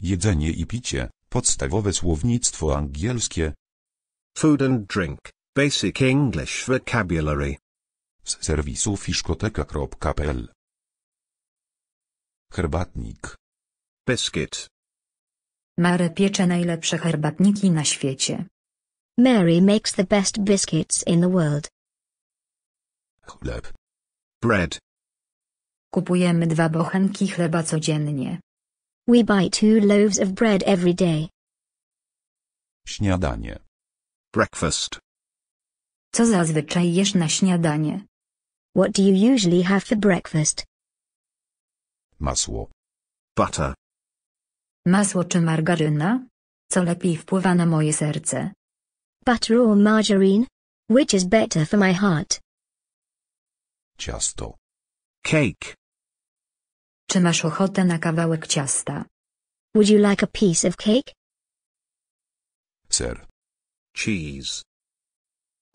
Jedzenie i picie, podstawowe słownictwo angielskie. Food and drink, basic English vocabulary. Z serwisu fiszkoteka.pl Herbatnik. Biscuit. Mary piecze najlepsze herbatniki na świecie. Mary makes the best biscuits in the world. Chleb. Bread. Kupujemy dwa bochenki chleba codziennie. We buy two loaves of bread every day. Śniadanie. Breakfast. Co zazwyczaj jesz na śniadanie? What do you usually have for breakfast? Masło. Butter. Masło czy margaryna? Co lepiej wpływa na moje serce? Butter or margarine? Which is better for my heart? Ciasto. Cake. Czy masz ochotę na kawałek ciasta? Would you like a piece of cake? Ser. Cheese.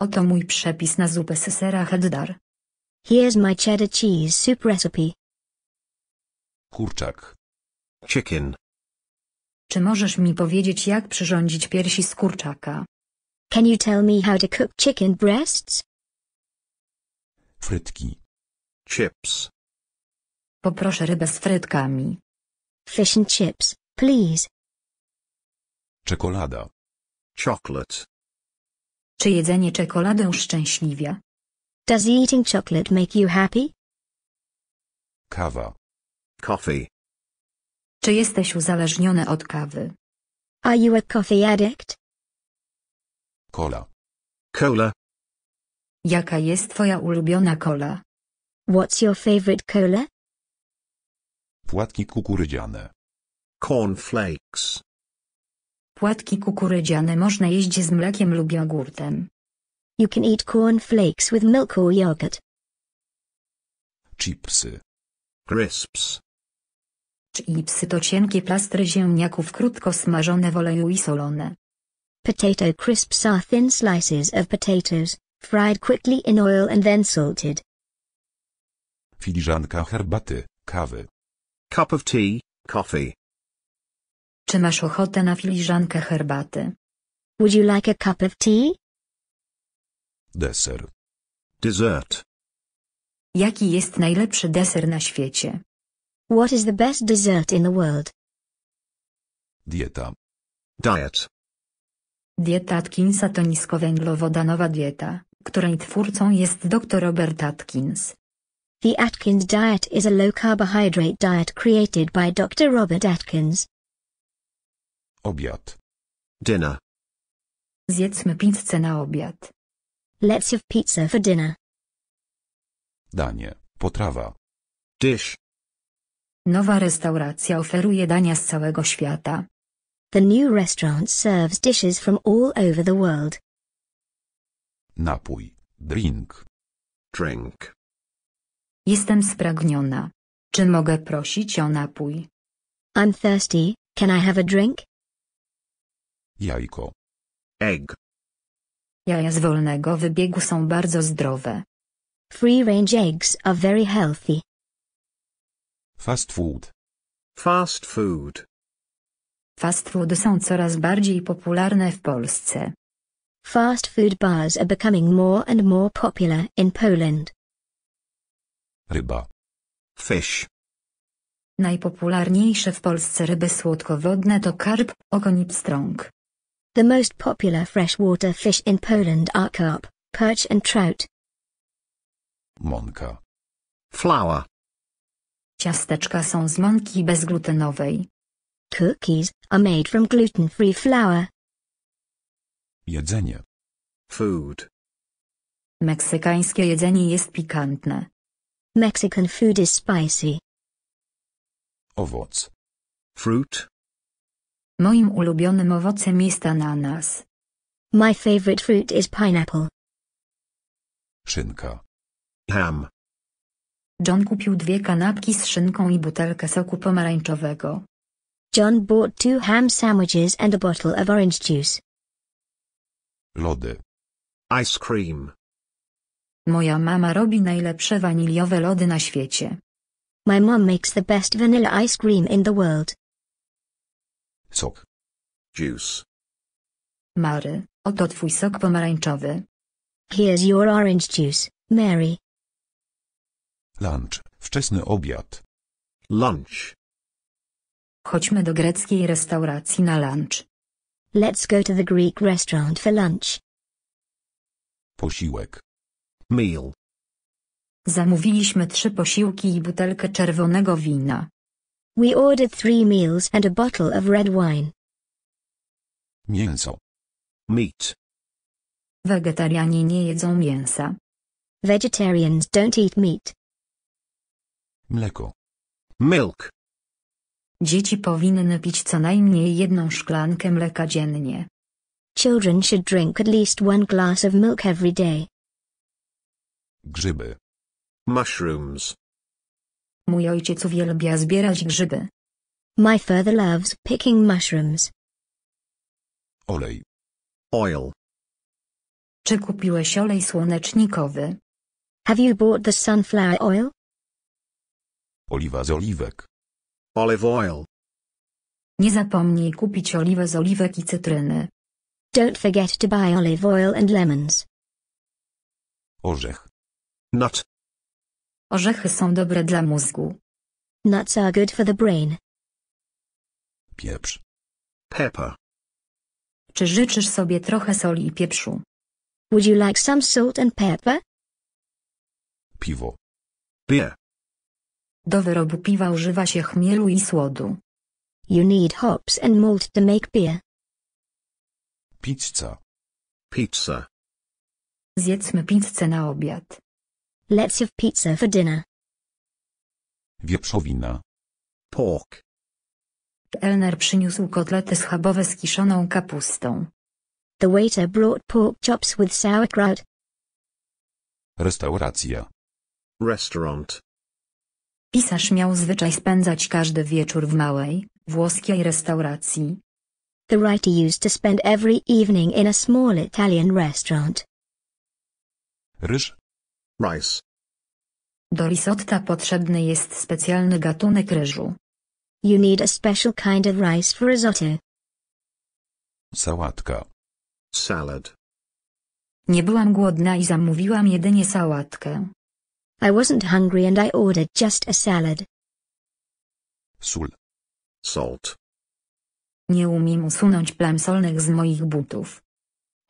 Oto mój przepis na zupę z sera cheddar. Here's my cheddar cheese soup recipe. Kurczak. Chicken. Czy możesz mi powiedzieć jak przyrządzić piersi z kurczaka? Can you tell me how to cook chicken breasts? Frytki. Chips. Poproszę rybę z frytkami. Fish and chips, please. Czekolada. Chocolate. Czy jedzenie czekoladę szczęśliwia? Does eating chocolate make you happy? Kawa. Coffee. Czy jesteś uzależniony od kawy? Are you a coffee addict? Cola. Cola. Jaka jest twoja ulubiona cola? What's your favorite cola? Płatki kukurydziane. flakes. Płatki kukurydziane można jeść z mlekiem lub jogurtem. You can eat cornflakes with milk or yogurt. Chipsy. Crisps. Chipsy to cienkie plastry ziemniaków krótko smażone w oleju i solone. Potato crisps are thin slices of potatoes, fried quickly in oil and then salted. Filiżanka herbaty, kawy. Cup of tea, coffee. Czy masz ochotę na filiżankę herbaty? Would you like a cup of tea? Deser. Dessert. Jaki jest najlepszy deser na świecie? What is the best dessert in the world? Dieta. Diet. Dieta Atkinsa to niskowęglowodanowa dieta, której twórcą jest dr Robert Atkins. The Atkins diet is a low-carbohydrate diet created by Dr. Robert Atkins. Obiad. Dinner. Zjedzmy pizzę na obiad. Let's have pizza for dinner. Danie, potrawa. Dish. Nowa restauracja oferuje dania z całego świata. The new restaurant serves dishes from all over the world. Napój, drink. Drink. Jestem spragniona. Czy mogę prosić o napój? I'm thirsty, can I have a drink? Jajko. Egg. Jaja z wolnego wybiegu są bardzo zdrowe. Free-range eggs are very healthy. Fast food. Fast food. Fast food są coraz bardziej popularne w Polsce. Fast food bars are becoming more and more popular in Poland. Ryba. Fish. Najpopularniejsze w Polsce ryby słodkowodne to karp, okoń i pstrąg. The most popular freshwater fish in Poland are carp, perch and trout. Mąka. Flour. Ciasteczka są z mąki bezglutenowej. Cookies are made from gluten-free flour. Jedzenie. Food. Meksykańskie jedzenie jest pikantne. Mexican food is spicy. Owoc. Fruit. Moim ulubionym owocem jest ananas. My favorite fruit is pineapple. Szynka. Ham. John kupił dwie kanapki z szynką i butelkę soku pomarańczowego. John bought two ham sandwiches and a bottle of orange juice. Lody. Ice cream. Moja mama robi najlepsze waniliowe lody na świecie. My mom makes the best vanilla ice cream in the world. Sok. Juice. Mary, oto twój sok pomarańczowy. Here's your orange juice, Mary. Lunch, wczesny obiad. Lunch. Chodźmy do greckiej restauracji na lunch. Let's go to the Greek restaurant for lunch. Posiłek. Meal. Zamówiliśmy trzy posiłki i butelkę czerwonego wina. We ordered three meals and a bottle of red wine. Mięso. Meat. Wegetarianie nie jedzą mięsa. Vegetarians don't eat meat. Mleko. Milk. Dzieci powinny pić co najmniej jedną szklankę mleka dziennie. Children should drink at least one glass of milk every day. Grzyby. Mushrooms. Mój ojciec uwielbia zbierać grzyby. My father loves picking mushrooms. Olej. Oil. Czy kupiłeś olej słonecznikowy? Have you bought the sunflower oil? Oliwa z oliwek. Olive oil. Nie zapomnij kupić oliwę z oliwek i cytryny. Don't forget to buy olive oil and lemons. Orzech. Nut. Orzechy są dobre dla mózgu. Nuts are good for the brain. Pieprz. Pepper. Czy życzysz sobie trochę soli i pieprzu? Would you like some salt and pepper? Piwo. Beer. Do wyrobu piwa używa się chmielu i słodu. You need hops and malt to make beer. Pizza. Pizza. Zjedzmy pizzę na obiad. Let's have pizza for dinner. Wieprzowina. Pork. Elner przyniósł kotlety schabowe z kiszoną kapustą. The waiter brought pork chops with sauerkraut. Restauracja. Restaurant. Pisarz miał zwyczaj spędzać każdy wieczór w małej, włoskiej restauracji. The writer used to spend every evening in a small Italian restaurant. Ryż Rice. Do risotta potrzebny jest specjalny gatunek ryżu. You need a special kind of rice for risotto. Sałatka. Salad. Nie byłam głodna i zamówiłam jedynie sałatkę. I wasn't hungry and I ordered just a salad. Sól. Salt. Nie umiem usunąć plam solnych z moich butów.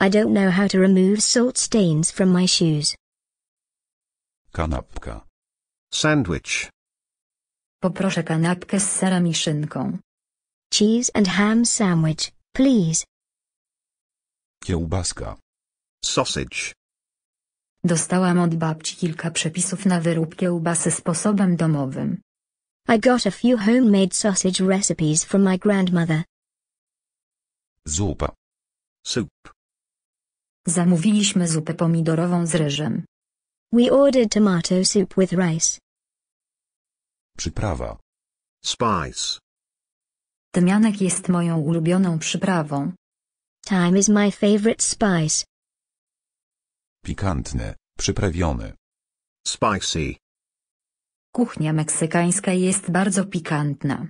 I don't know how to remove salt stains from my shoes. Kanapka. Sandwich. Poproszę kanapkę z serem i szynką. Cheese and ham sandwich, please. Kiełbaska. Sausage. Dostałam od babci kilka przepisów na wyrób kiełbasy sposobem domowym. I got a few homemade sausage recipes from my grandmother. Zupa. Soup. Zamówiliśmy zupę pomidorową z ryżem. We ordered tomato soup with rice. Przyprawa. Spice. Tymianek jest moją ulubioną przyprawą. Time is my favorite spice. Pikantne, przyprawione. Spicy. Kuchnia meksykańska jest bardzo pikantna.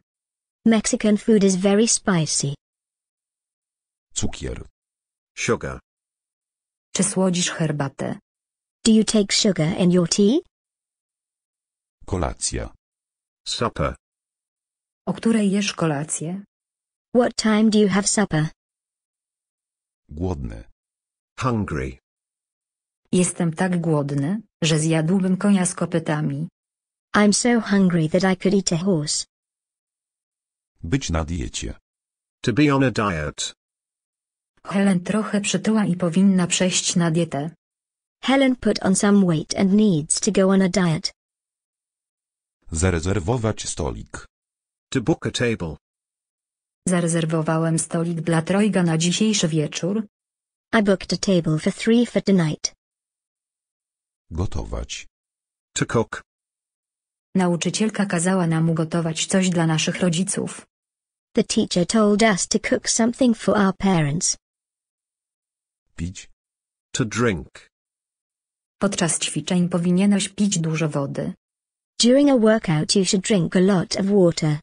Mexican food is very spicy. Cukier. Sugar. Czy słodzisz herbatę? Do you take sugar in your tea? Kolacja. Supper. O której jesz kolację? What time do you have supper? Głodny. Hungry. Jestem tak głodny, że zjadłbym konia z kopytami. I'm so hungry that I could eat a horse. Być na diecie. To be on a diet. Helen trochę przytyła i powinna przejść na dietę. Helen put on some weight and needs to go on a diet. Zarezerwować stolik. To book a table. Zarezerwowałem stolik dla trojga na dzisiejszy wieczór. I booked a table for three for tonight. Gotować. To cook. Nauczycielka kazała nam ugotować coś dla naszych rodziców. The teacher told us to cook something for our parents. Pić. To drink. Podczas ćwiczeń powinieneś pić dużo wody. During a workout you should drink a lot of water.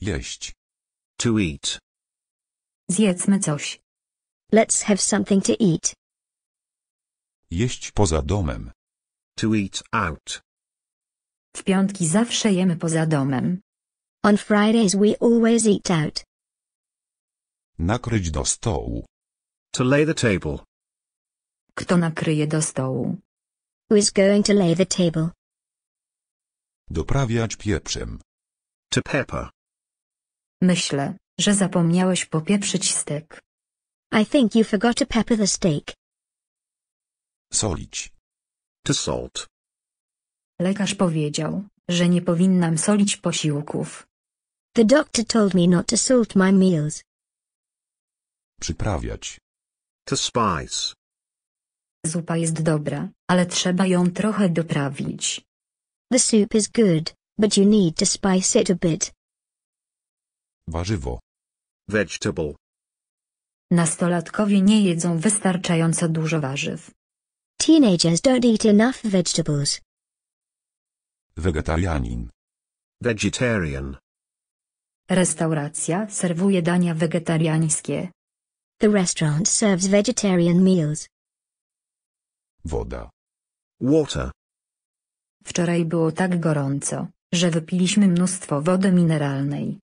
Jeść. To eat. Zjedzmy coś. Let's have something to eat. Jeść poza domem. To eat out. W piątki zawsze jemy poza domem. On Fridays we always eat out. Nakryć do stołu. To lay the table. Kto nakryje do stołu? is going to lay the table? Doprawiać pieprzem. To pepper. Myślę, że zapomniałeś popieprzyć stek. I think you forgot to pepper the steak. Solić. To salt. Lekarz powiedział, że nie powinnam solić posiłków. The doctor told me not to salt my meals. Przyprawiać. To spice. Zupa jest dobra, ale trzeba ją trochę doprawić. The soup is good, but you need to spice it a bit. Warzywo. Vegetable. Nastolatkowie nie jedzą wystarczająco dużo warzyw. Teenagers don't eat enough vegetables. Wegetarianin. Vegetarian. Restauracja serwuje dania wegetariańskie. The restaurant serves vegetarian meals. Woda. Water. Wczoraj było tak gorąco, że wypiliśmy mnóstwo wody mineralnej.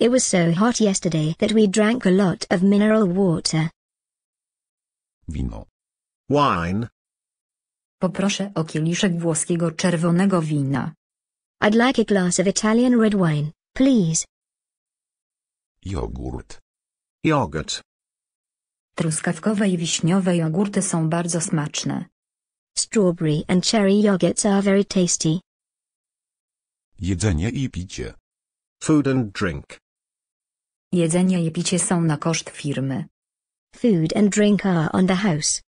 It was so hot yesterday that we drank a lot of mineral water. Wino. Wine. Poproszę o kieliszek włoskiego czerwonego wina. I'd like a glass of Italian red wine, please. Jogurt. Jogurt. Truskawkowe i wiśniowe jogurty są bardzo smaczne. Strawberry and cherry yogurts are very tasty. Jedzenie i picie. Food and drink. Jedzenie i picie są na koszt firmy. Food and drink are on the house.